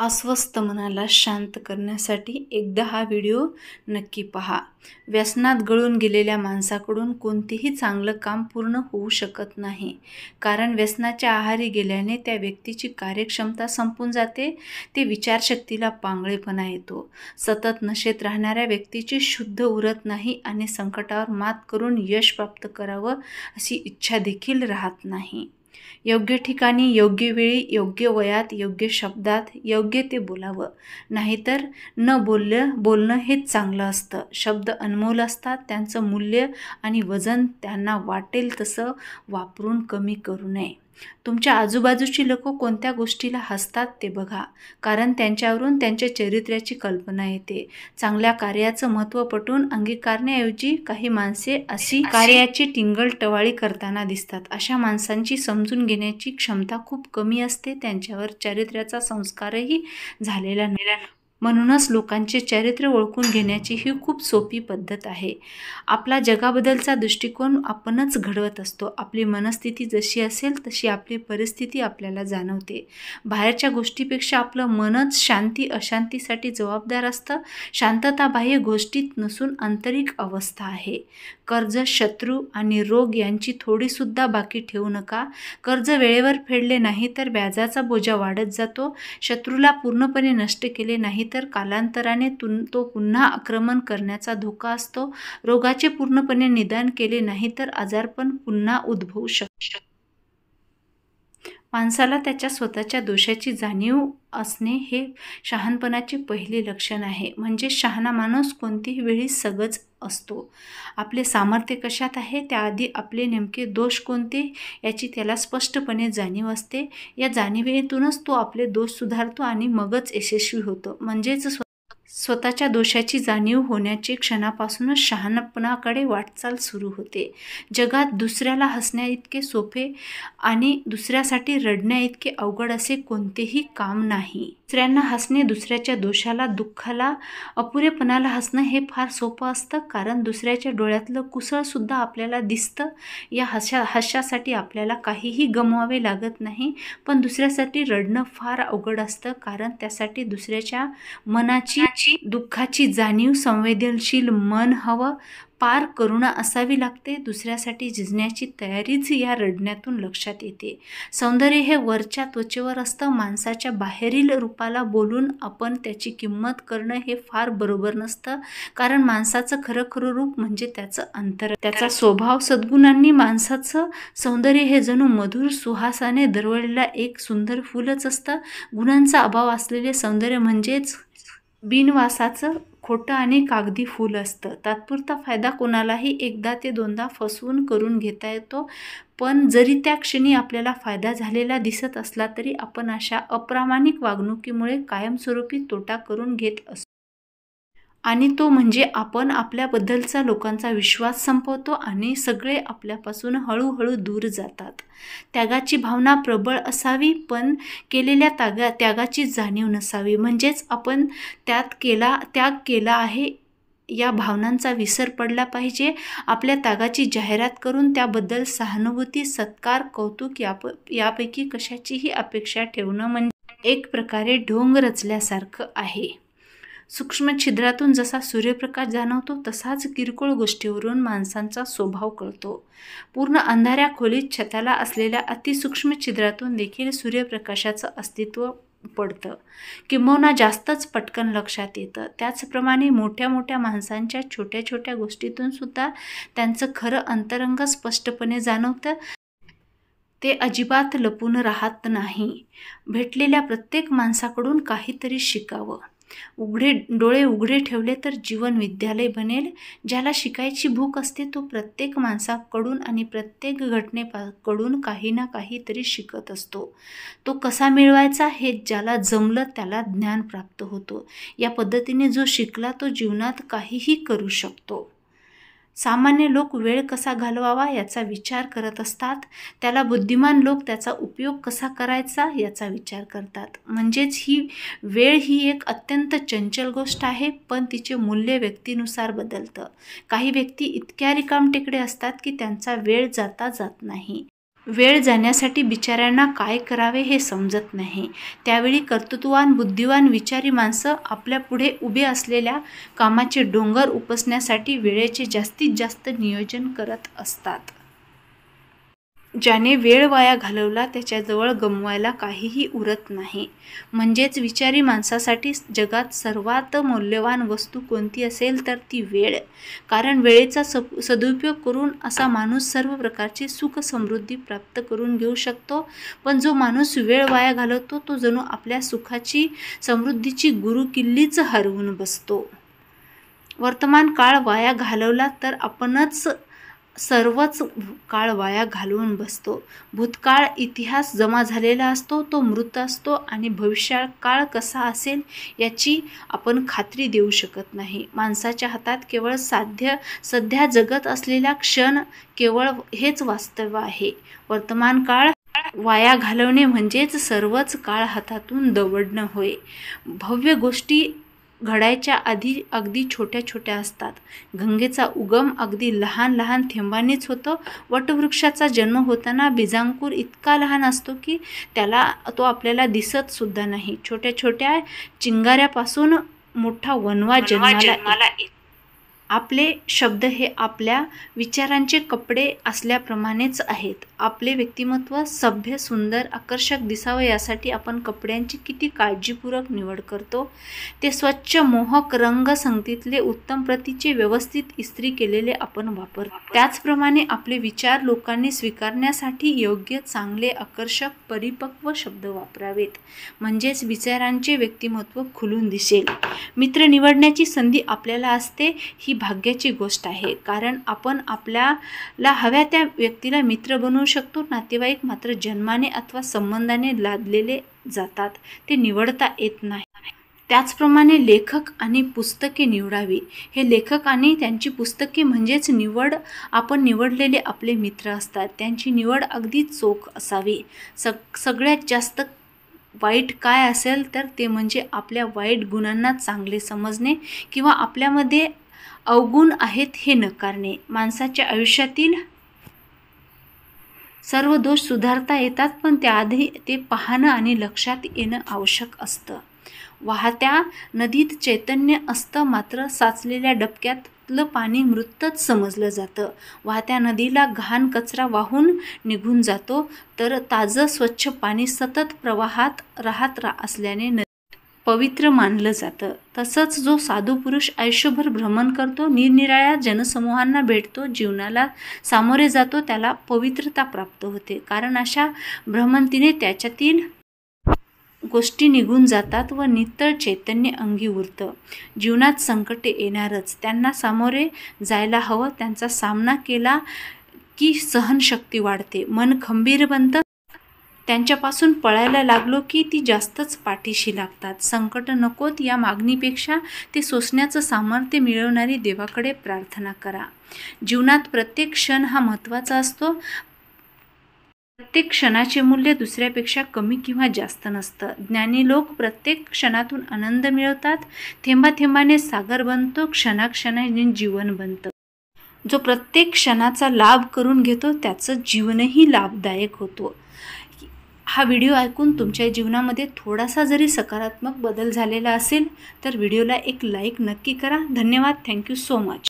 अस्वस्थ मनाला शांत करण्यासाठी एकदा हा व्हिडिओ नक्की पहा व्यसनात गळून गेलेल्या माणसाकडून कोणतेही चांगलं काम पूर्ण होऊ शकत नाही कारण व्यसनाच्या आहारी गेल्याने त्या व्यक्तीची कार्यक्षमता संपून जाते ते विचारशक्तीला पांगळेपणा येतो सतत नशेत राहणाऱ्या व्यक्तीची शुद्ध उरत नाही आणि संकटावर मात करून यश प्राप्त करावं अशी इच्छा देखील राहत नाही योग्य ठिकाणी योग्य वेळी योग्य वयात योग्य शब्दात योग्य ते बोलावं नाहीतर न बोललं बोलणं हेच चांगलं असतं शब्द अनमोल असतात त्यांचं मूल्य आणि वजन त्यांना वाटेल तसं वापरून कमी करू नये तुमच्या आजूबाजूची लोकं कोणत्या गोष्टीला हसतात ते बघा कारण त्यांच्यावरून त्यांच्या चरित्र्याची कल्पना येते चांगल्या कार्याचं महत्त्व पटून अंगीकारण्याऐवजी काही माणसे अशी कार्याची टिंगल टवाळी करताना दिसतात अशा माणसांची समजून घेण्याची क्षमता खूप कमी असते त्यांच्यावर चरित्र्याचा संस्कारही झालेला नाही म्हणूनच लोकांचे चरित्र ओळखून घेण्याची ही खूप सोपी पद्धत आहे आपला जगाबद्दलचा दृष्टिकोन आपणच घडवत असतो आपली मनस्थिती जशी असेल तशी आपली परिस्थिती आपल्याला जाणवते बाहेरच्या गोष्टीपेक्षा आपलं मनच शांती अशांतीसाठी जबाबदार असतं शांतताबाह्य गोष्टीत नसून आंतरिक अवस्था आहे कर्ज शत्रू आणि रोग यांची थोडीसुद्धा बाकी ठेवू नका कर्ज वेळेवर फेडले नाही तर व्याजाचा बोजा वाढत जातो शत्रूला पूर्णपणे नष्ट केले नाही तर कालांतराने तुन तो पुन्हा आक्रमण करण्याचा धोका असतो रोगाचे पूर्णपणे निदान केले नाही तर आजारपण पुन्हा उद्भवू शक माणसाला त्याच्या स्वतःच्या दोषाची जाणीव असणे हे शहाणपणाचे पहिले लक्षण आहे म्हणजे शहाणा माणूस कोणतीही वेळी सगच असतो आपले सामर्थ्य कशात आहे त्याआधी आपले नेमके दोष कोणते याची त्याला स्पष्टपणे जाणीव असते या जाणीवेतूनच तो आपले दोष सुधारतो आणि मगच यशस्वी होतो म्हणजेच स्वतःच्या दोषाची जाणीव होण्याची क्षणापासूनच शहाणपणाकडे वाटचाल सुरू होते जगात दुसऱ्याला हसण्या इतके सोपे आणि दुसऱ्यासाठी रडण्या इतके अवघड असे कोणतेही काम नाही दुसऱ्यांना हसणे दुसऱ्याच्या दोषाला दुःखाला अपुरेपणाला हसणं हे फार सोपं असतं कारण दुसऱ्याच्या डोळ्यातलं कुसळसुद्धा आपल्याला दिसतं या हशा हशासाठी आपल्याला काहीही गमवावे लागत नाही पण दुसऱ्यासाठी रडणं फार अवघड असतं कारण त्यासाठी दुसऱ्याच्या मनाची दुःखाची दुःखाची जाणीव संवेदनशील मन हवं पार करुणा असावी लागते दुसऱ्यासाठी झिजण्याची तयारीच या रडण्यातून लक्षात येते सौंदर्य हे वरच्या त्वचेवर असतं माणसाच्या बाहेरील रूपाला बोलून आपण त्याची किंमत करणं हे फार बरोबर नसतं कारण माणसाचं खरं खरं रूप म्हणजे त्याचं अंतर त्याचा स्वभाव सद्गुणांनी माणसाचं सौंदर्य हे जणू मधुर सुहासाने दरवळलेला एक सुंदर फुलच असतं गुणांचा अभाव असलेले सौंदर्य म्हणजेच बिनवासाचं खोटं आणि कागदी फूल असतं तात्पुरता फायदा कोणालाही एकदा ते दोनदा फसवून करून घेता येतो पण जरी त्या क्षणी आपल्याला फायदा झालेला दिसत असला तरी आपण अशा अप्रामाणिक वागणुकीमुळे कायमस्वरूपी तोटा करून घेत असतो आणि तो म्हणजे आपण आपल्याबद्दलचा लोकांचा विश्वास संपवतो आणि सगळे आपल्यापासून हळूहळू दूर जातात त्यागाची भावना प्रबळ असावी पण केलेल्या त्यागा त्यागाची जाणीव नसावी म्हणजेच आपण त्यात केला त्याग केला आहे या भावनांचा विसर पडला पाहिजे आपल्या त्यागाची जाहिरात करून त्याबद्दल सहानुभूती सत्कार कौतुक याप यापैकी कशाचीही अपेक्षा ठेवणं म्हणजे एक प्रकारे ढोंग रचल्यासारखं आहे सूक्ष्म छिद्रातून जसा सूर्यप्रकाश जाणवतो तसाच किरकोळ गोष्टीवरून माणसांचा स्वभाव कळतो पूर्ण अंधाऱ्या खोलीत छताला असलेल्या अतिसूक्ष्म छिद्रातून देखील सूर्यप्रकाशाचं अस्तित्व पडतं किंबहुना जास्तच पटकन लक्षात येतं त्याचप्रमाणे मोठ्या मोठ्या माणसांच्या छोट्या छोट्या गोष्टीतून सुद्धा त्यांचं खरं अंतरंग स्पष्टपणे जाणवतं ते अजिबात लपून राहत नाही भेटलेल्या प्रत्येक माणसाकडून काहीतरी शिकावं उघडे डोळे उघडे ठेवले तर जीवन विद्यालय बनेल ज्याला शिकायची भूक असते तो प्रत्येक माणसाकडून आणि प्रत्येक घटनेकडून काही ना काहीतरी शिकत असतो तो कसा मिळवायचा हे ज्याला जमलं त्याला ज्ञान प्राप्त होतो या पद्धतीने जो शिकला तो जीवनात काहीही करू शकतो सामान्य लोक वेळ कसा घालवावा याचा विचार करत असतात त्याला बुद्धिमान लोक त्याचा उपयोग कसा करायचा याचा विचार करतात म्हणजेच ही वेळ ही एक अत्यंत चंचल गोष्ट आहे पण तिचे मूल्य व्यक्तीनुसार बदलतं काही व्यक्ती इतक्या रिकामटेकडे असतात की त्यांचा वेळ जाता जात नाही वेळ जाण्यासाठी बिचाऱ्यांना काय करावे हे समजत नाही त्यावेळी कर्तृत्ववान बुद्धिवान विचारी माणसं आपल्या पुढे उभे असलेल्या कामाचे डोंगर उपसण्यासाठी वेळेचे जास्तीत जास्त नियोजन करत असतात ज्याने वेळ वाया घालवला त्याच्याजवळ गमवायला काहीही उरत नाही म्हणजेच विचारी माणसासाठी जगात सर्वात मौल्यवान वस्तू कोणती असेल तर ती वेळ कारण वेळेचा स सदुपयोग करून असा माणूस सर्व प्रकारची सुख समृद्धी प्राप्त करून घेऊ शकतो पण जो माणूस वेळ वाया घालवतो तो जणू आपल्या सुखाची समृद्धीची गुरुकिल्लीच हरवून बसतो वर्तमान काळ वाया घालवला तर आपणच सर्वच काळ वाया घालवून बसतो भूतकाळ इतिहास जमा झालेला असतो तो मृत असतो आणि भविष्यात काळ कसा असेल याची आपण खात्री देऊ शकत नाही माणसाच्या हातात केवळ साध्य सध्या जगत असलेला क्षण केवळ हेच वास्तव्य आहे वर्तमान काळ वाया घालवणे म्हणजेच सर्वच काळ हातातून दवडणं होय भव्य गोष्टी घडायच्या आधी अगदी छोट्या छोट्या असतात गंगेचा उगम अगदी लहान लहान थेंबानेच होतं वटवृक्षाचा जन्म होताना बिजांकूर इतका लहान असतो की त्याला तो आपल्याला दिसतसुद्धा नाही छोट्या छोट्या चिंगाऱ्यापासून मोठा वनवा जन्माला आपले शब्द हे आपल्या विचारांचे कपडे असल्याप्रमाणेच आहेत आपले व्यक्तिमत्व सभ्य सुंदर आकर्षक दिसावं यासाठी आपण कपड्यांची किती काळजीपूर्वक निवड करतो ते स्वच्छ मोहक रंग संगतीतले उत्तम प्रतीचे व्यवस्थित इस्त्री केलेले आपण वापरतो त्याचप्रमाणे आपले विचार लोकांनी स्वीकारण्यासाठी योग्य चांगले आकर्षक परिपक्व शब्द वापरावेत म्हणजेच विचारांचे व्यक्तिमत्व खुलून दिसेल मित्र निवडण्याची संधी आपल्याला असते ही भाग्याची गोष्ट आहे कारण आपण आपल्याला हव्या त्या व्यक्तीला मित्र बनवू शकतो नातेवाईक मात्र जन्माने अथवा संबंधाने लादलेले जातात ते निवडता येत नाही त्याचप्रमाणे लेखक आणि पुस्तके निवडावी हे लेखक आणि त्यांची पुस्तके म्हणजेच निवड आपण निवडलेले आपले मित्र असतात त्यांची निवड अगदी चोख असावी सग सगळ्यात जास्त वाईट काय असेल तर ते म्हणजे आपल्या वाईट गुणांना चांगले समजणे किंवा आपल्यामध्ये अवगुण आहेत हे नकारणे माणसाच्या आयुष्यातील सर्व दोष सुधारता येतात पण त्याआधी ते पाहणं आणि लक्षात येणं आवश्यक असतं वाहत्या नदीत चैतन्य असतं मात्र साचलेल्या डबक्यातलं पाणी मृतच समजलं जातं वाहत्या नदीला घाण कचरा वाहून निघून जातो तर ताजं स्वच्छ पाणी सतत प्रवाहात राहत रा असल्याने पवित्र मानलं जातं तसंच जो साधू पुरुष आयुष्यभर भ्रमण करतो निरनिराळ्या जनसमूहांना भेटतो जीवनाला सामोरे जातो त्याला पवित्रता प्राप्त होते कारण अशा भ्रमंतीने त्याच्यातील गोष्टी निघून जातात व नितळ चैतन्य अंगी उरतं जीवनात संकटे येणारच त्यांना सामोरे जायला हवं त्यांचा सामना केला की सहनशक्ती वाढते मन खंबीर बनतं त्यांच्यापासून पळायला लागलो की ती जास्तच पाठीशी लागतात संकट नकोत या मागणीपेक्षा ते सोसण्याचं सामर्थ्य मिळवणारी देवाकडे प्रार्थना करा जीवनात प्रत्येक क्षण हा महत्त्वाचा असतो प्रत्येक क्षणाचे मूल्य दुसऱ्यापेक्षा कमी किंवा जास्त नसतं ज्ञानी लोक प्रत्येक क्षणातून आनंद मिळवतात थेंबाने सागर बनतो क्षणाक्षणाने जीवन बनतं जो प्रत्येक क्षणाचा लाभ करून घेतो त्याचं जीवनही लाभदायक होतो हा व्हिडिओ ऐकून तुमच्या जीवनामध्ये थोडासा जरी सकारात्मक बदल झालेला असेल तर व्हिडिओला एक लाईक नक्की करा धन्यवाद थँक्यू सो मच